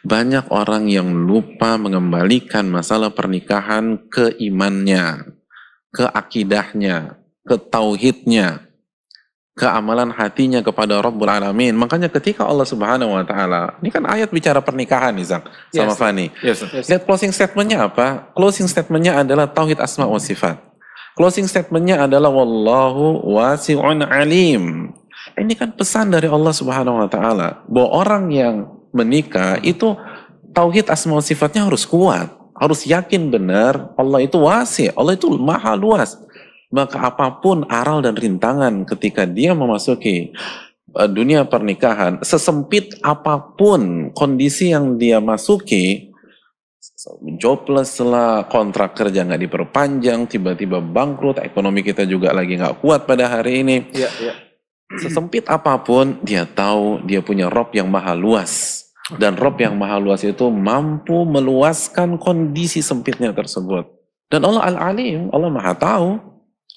banyak orang yang lupa mengembalikan masalah pernikahan ke imannya, ke akidahnya, ke tauhidnya, ke amalan hatinya kepada Rabbul Alamin. Makanya ketika Allah Subhanahu wa taala, ini kan ayat bicara pernikahan nih Zang, sama yes, Fani. Yes, yes. Lihat closing statementnya apa? Closing statementnya adalah tauhid asma wa sifat. Closing statementnya adalah wallahu wasi'un alim. Ini kan pesan dari Allah Subhanahu wa taala bahwa orang yang menikah itu tauhid asma sifatnya harus kuat, harus yakin benar Allah itu wasi, Allah itu maha luas. Maka apapun aral dan rintangan ketika dia memasuki eh, dunia pernikahan, sesempit apapun kondisi yang dia masuki, jobless lah, kontrak kerja nggak diperpanjang, tiba-tiba bangkrut, ekonomi kita juga lagi nggak kuat pada hari ini. Ya, ya. Sesempit apapun, dia tahu dia punya Rob yang maha luas dan Rob yang maha luas itu mampu meluaskan kondisi sempitnya tersebut. Dan Allah Al-Alim, Allah maha tahu.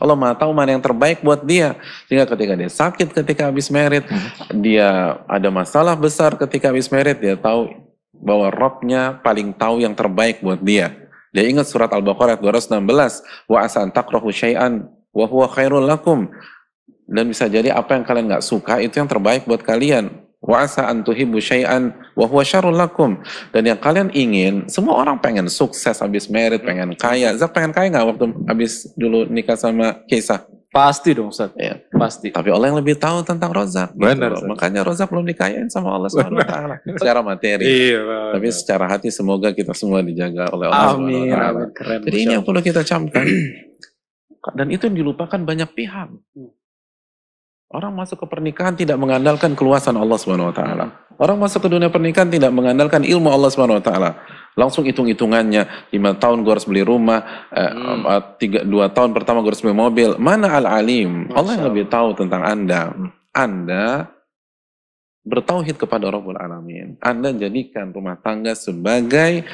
Allah maha tahu mana yang terbaik buat dia. Sehingga ketika dia sakit ketika habis merit, dia ada masalah besar ketika habis merit, dia tahu bahwa Robnya paling tahu yang terbaik buat dia. Dia ingat surat Al-Baqarah 216, wa asan takrohu syai'an wa huwa khairul lakum. Dan bisa jadi apa yang kalian nggak suka itu yang terbaik buat kalian. Wa asa syai'an wa huwa lakum. Dan yang kalian ingin, semua orang pengen sukses habis merit, hmm. pengen kaya. Zak pengen kaya nggak waktu habis dulu nikah sama Kisah? Pasti dong Ustaz. Ya. Pasti. Tapi Allah yang lebih tahu tentang rozak. Gitu benar. Makanya rozak belum dikayain sama Allah SWT. Secara materi. iya. Tapi secara hati semoga kita semua dijaga oleh Allah Amin. SWT. Amin. Keren, Jadi ini yang perlu kita camkan. Dan itu yang dilupakan banyak pihak. Hmm. Orang masuk ke pernikahan tidak mengandalkan keluasan Allah Subhanahu wa taala. Orang masuk ke dunia pernikahan tidak mengandalkan ilmu Allah Subhanahu wa taala. Langsung hitung-hitungannya, lima tahun gua harus beli rumah, eh, hmm. eh, tiga, dua tahun pertama gua harus beli mobil. Mana al-alim? Allah yang lebih tahu tentang Anda. Anda bertauhid kepada Rabbul Alamin. Anda jadikan rumah tangga sebagai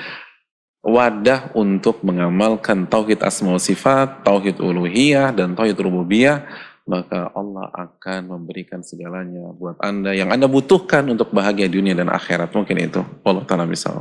wadah untuk mengamalkan tauhid asma sifat, tauhid uluhiyah dan tauhid rububiyah maka Allah akan memberikan segalanya buat Anda yang Anda butuhkan untuk bahagia dunia dan akhirat. Mungkin itu. Allah Ta'ala misal.